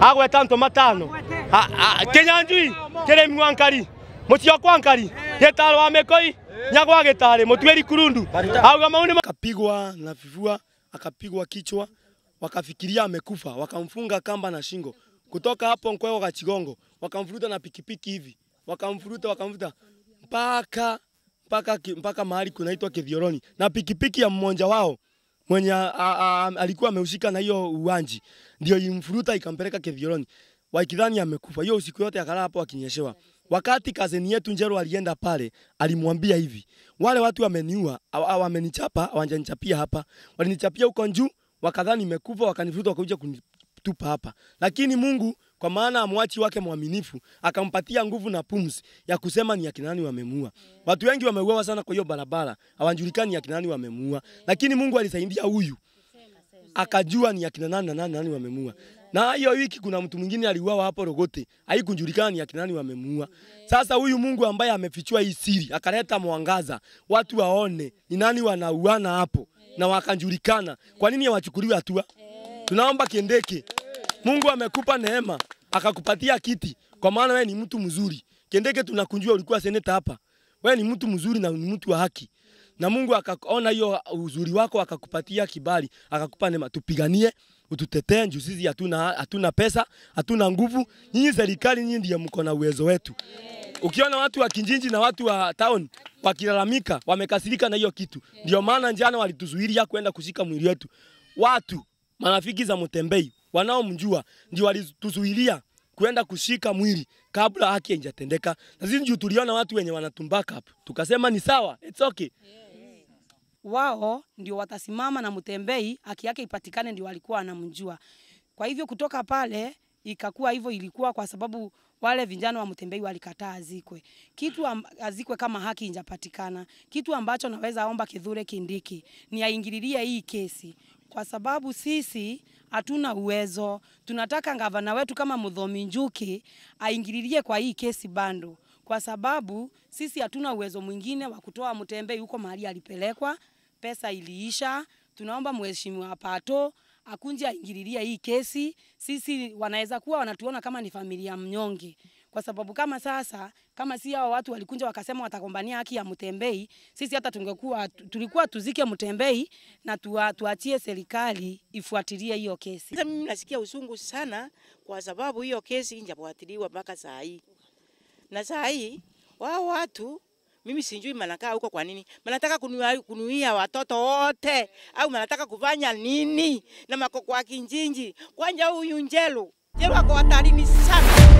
agweta nto matano kinyanjui kere nkari mutio nkari getalo wa mekoi nyagwa gitari mutweri kurundu auga mauni akapigwa na vifua akapigwa kichwa wakafikiria amekufa wakamfunga kamba na shingo kutoka hapo Nkweo Kachigongo wakamfuruta na pikipiki hivi wakamfuruta wakamvuta mpaka mpaka mpaka mahali kunaitwa Kithioroni na pikipiki ya mmoja wao mwenye a, a, a, alikuwa ameushika na hiyo uwanji ndio imfuruta ikampeleka Kithioroni wakidhani amekufa. Hiyo usiku yote akalala hapo akinyeshewa. Wakati kazini yetu Njero alienda pale, alimwambia hivi, wale watu wameniua, wamenichapa, wanjanichapia hapa, walinichapia huko juu, wakadhani nimekufa, wakanifuta, wakakuja kunitupa hapa, lakini Mungu kwa maana amwachi wake mwaminifu akampatia nguvu na pumzi ya kusema ni akinani wamemua. wamemuua. Watu wengi wameuawa sana kwa hiyo barabara, hawajulikani ni akina nani wamemuua, lakini Mungu alisaidia huyu akajua ni akina nani na nani, nani wamemuua. Na hiyo wiki kuna mtu mwingine aliuawa hapo Rogote, haikujulikani akina nani wamemuua. Sasa huyu Mungu ambaye amefichua hii siri akaleta mwangaza, watu waone ni nani wanauana hapo na wakajulikana. Kwa nini hawachukuliwe hatua? Tunaomba Kindiki, Mungu amekupa neema akakupatia kiti, kwa maana wewe ni mtu mzuri. Kindiki, tunakunjua ulikuwa seneta hapa, wewe ni mtu mzuri na ni mtu wa haki na Mungu akaona hiyo uzuri wako akakupatia kibali akakupa neema, tupiganie ututetee juu sisi hatuna, hatuna pesa, hatuna nguvu. Nyinyi serikali, nyinyi ndiyo mko na uwezo wetu. Ukiona watu wa kijiji na watu wa town wakilalamika, wamekasirika na hiyo kitu, ndio maana njana walituzuilia kwenda kushika mwili wetu. Watu marafiki za mtembei wanaomjua ndio walituzuilia kwenda kushika mwili kabla haki haijatendeka, na sisi ndio tuliona watu wenye wanatumbaka hapo, tukasema ni sawa, it's okay yeah wao ndio watasimama na Mtembei, haki yake ipatikane, ndio walikuwa anamjua. Kwa hivyo kutoka pale ikakuwa hivyo, ilikuwa kwa sababu wale vijana wa Mtembei walikataa azikwe kitu azikwe kama haki injapatikana. Kitu ambacho naweza omba Kithure Kindiki ni aingililie hii kesi, kwa sababu sisi hatuna uwezo. Tunataka gavana wetu kama Muthomi Njuki aingililie kwa hii kesi bando, kwa sababu sisi hatuna uwezo mwingine wa kutoa Mtembei huko mahali alipelekwa pesa iliisha. Tunaomba mheshimiwa Pato akunje aingililia hii kesi. Sisi wanaweza kuwa wanatuona kama ni familia mnyonge, kwa sababu kama sasa, kama si hao watu walikunja wakasema watagombania haki ya Mtembei, sisi hata tungekuwa tulikuwa tuzike Mtembei na tuwa, tuachie serikali ifuatilie hiyo kesi. Mimi nasikia usungu sana, kwa sababu hiyo kesi injafuatiliwa mpaka saa hii, na saa hii wao watu mimi sijui mnakaa huko kwa nini? Mnataka kunuia watoto wote au mnataka kufanya nini na makoko kwa Kinjinji? Kwanja huyu Njelu, Njelu ako hatarini sana.